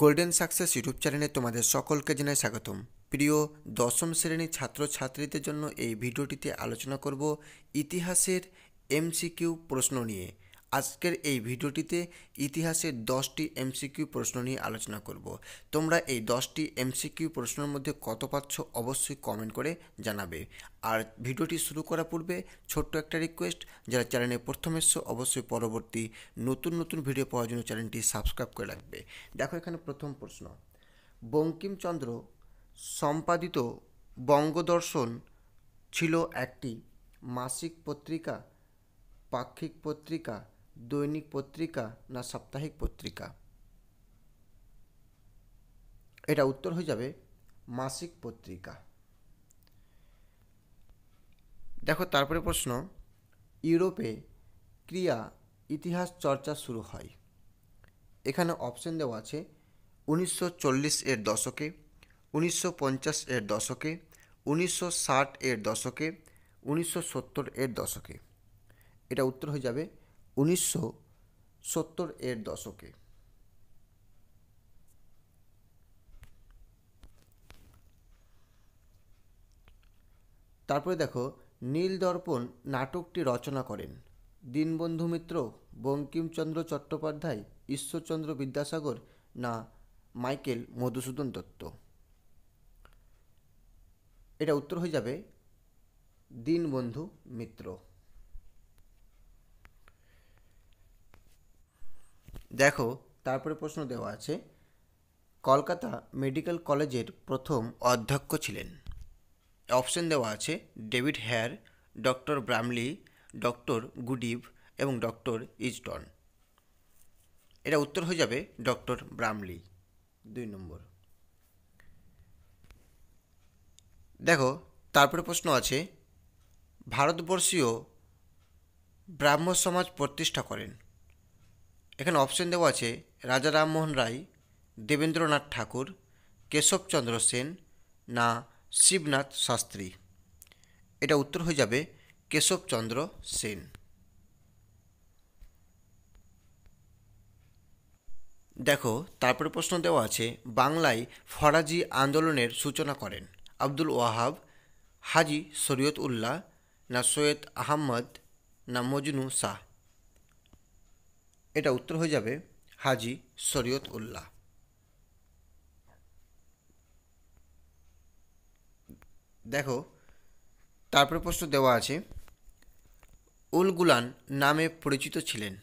golden success YouTube চ্যানেলে তোমাদের সকলকে জানাই স্বাগতম প্রিয় দশম শ্রেণীর ছাত্রছাত্রীদের জন্য এই ভিডিওটিতে আলোচনা করব ইতিহাসের এমসিকিউ প্রশ্ন নিয়ে আজকের এই ভিডিওটিতে ইতিহাসের দশটি এমসিকিউ প্রশ্ন নিয়ে আলোচনা করব তোমরা এই দশটি এমসিকিউ প্রশ্নের মধ্যে কত পাচ্ছ অবশ্যই কমেন্ট করে জানাবে আর ভিডিওটি শুরু করার পূর্বে ছোট্ট একটা রিকোয়েস্ট যারা চ্যানেলে প্রথম এসছো অবশ্যই পরবর্তী নতুন নতুন ভিডিও পাওয়ার জন্য চ্যানেলটি সাবস্ক্রাইব করে রাখবে দেখো এখানে প্রথম প্রশ্ন বঙ্কিমচন্দ্র সম্পাদিত বঙ্গদর্শন ছিল একটি মাসিক পত্রিকা পাক্ষিক পত্রিকা দৈনিক পত্রিকা না সাপ্তাহিক পত্রিকা এটা উত্তর হয়ে যাবে মাসিক পত্রিকা দেখো তারপরে প্রশ্ন ইউরোপে ক্রিয়া ইতিহাস চর্চা শুরু হয় এখানে অপশন দেওয়া আছে উনিশশো এর দশকে উনিশশো এর দশকে উনিশশো এর দশকে উনিশশো এর দশকে এটা উত্তর হয়ে যাবে উনিশশো সত্তর এর দশকে তারপরে দেখো নীলদর্পণ নাটকটি রচনা করেন দীনবন্ধু মিত্র বঙ্কিমচন্দ্র চট্টোপাধ্যায় ঈশ্বরচন্দ্র বিদ্যাসাগর না মাইকেল মধুসূদন দত্ত এটা উত্তর হয়ে যাবে দীনবন্ধু মিত্র দেখো তারপরে প্রশ্ন দেওয়া আছে কলকাতা মেডিকেল কলেজের প্রথম অধ্যক্ষ ছিলেন অপশন দেওয়া আছে David Hare doctor Bramley doctor Goodeve এবং ডক্টর ইজটন এটা উত্তর হয়ে যাবে ডক্টর ব্রামলি দুই নম্বর দেখো তারপরে প্রশ্ন আছে ভারতবর্ষীয় ব্রাহ্ম সমাজ প্রতিষ্ঠা করেন এখানে অপশন দেওয়া আছে রাজা রামমোহন রায় দেবেন্দ্রনাথ ঠাকুর কেশবচন্দ্র সেন না শিবনাথ শাস্ত্রী এটা উত্তর হয়ে যাবে কেশবচন্দ্র সেন দেখো তারপরে প্রশ্ন দেওয়া আছে বাংলায় ফরাজি আন্দোলনের সূচনা করেন আব্দুল ওয়াহাব হাজি শরীয়ত উল্লাহ না সৈয়দ আহম্মদ না মজনু শাহ এটা উত্তর হয়ে যাবে হাজি শরীয়ত উল্লাহ দেখো তারপরে প্রশ্ন দেওয়া আছে উল গুলান নামে পরিচিত ছিলেন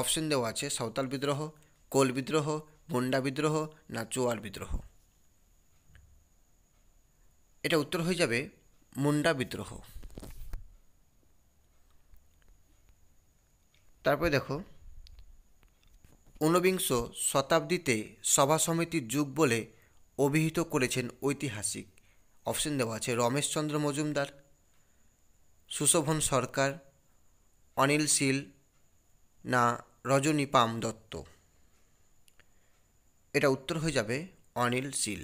অপশন দেওয়া আছে সাঁওতাল বিদ্রোহ কোল বিদ্রোহ মুন্ডা বিদ্রোহ না চোয়াল বিদ্রোহ এটা উত্তর হয়ে যাবে মুন্ডা বিদ্রোহ তারপরে দেখো ঊনবিংশ শতাব্দীতে সভা সমিতির যুগ বলে অভিহিত করেছেন ঐতিহাসিক অপশন দেওয়া আছে রমেশচন্দ্র মজুমদার সুশোভন সরকার অনিল শীল না রজনী পাম দত্ত এটা উত্তর হয়ে যাবে অনিল শীল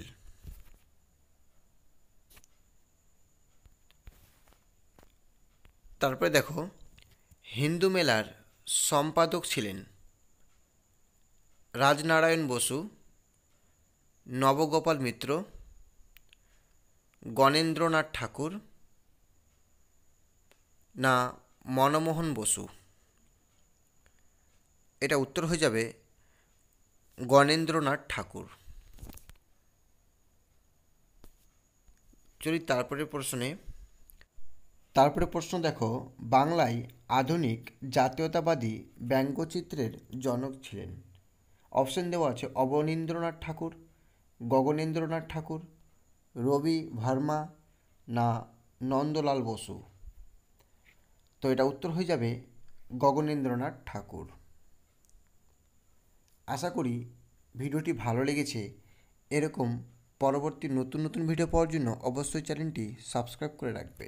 তারপরে দেখো হিন্দু মেলার সম্পাদক ছিলেন রাজনারায়ণ বসু নবগোপাল মিত্র গণেন্দ্রনাথ ঠাকুর না মনমোহন বসু এটা উত্তর হয়ে যাবে গণেন্দ্রনাথ ঠাকুর চলি তারপরে প্রশ্নে তারপরে প্রশ্ন দেখো বাংলায় আধুনিক জাতীয়তাবাদী ব্যঙ্গচিত্রের জনক ছিলেন অপশান দেওয়া আছে অবনীন্দ্রনাথ ঠাকুর গগনেন্দ্রনাথ ঠাকুর রবি ভার্মা না নন্দলাল বসু তো এটা উত্তর হয়ে যাবে গগনেন্দ্রনাথ ঠাকুর আশা করি ভিডিওটি ভালো লেগেছে এরকম পরবর্তী নতুন নতুন ভিডিও পাওয়ার জন্য অবশ্যই চ্যানেলটি সাবস্ক্রাইব করে রাখবে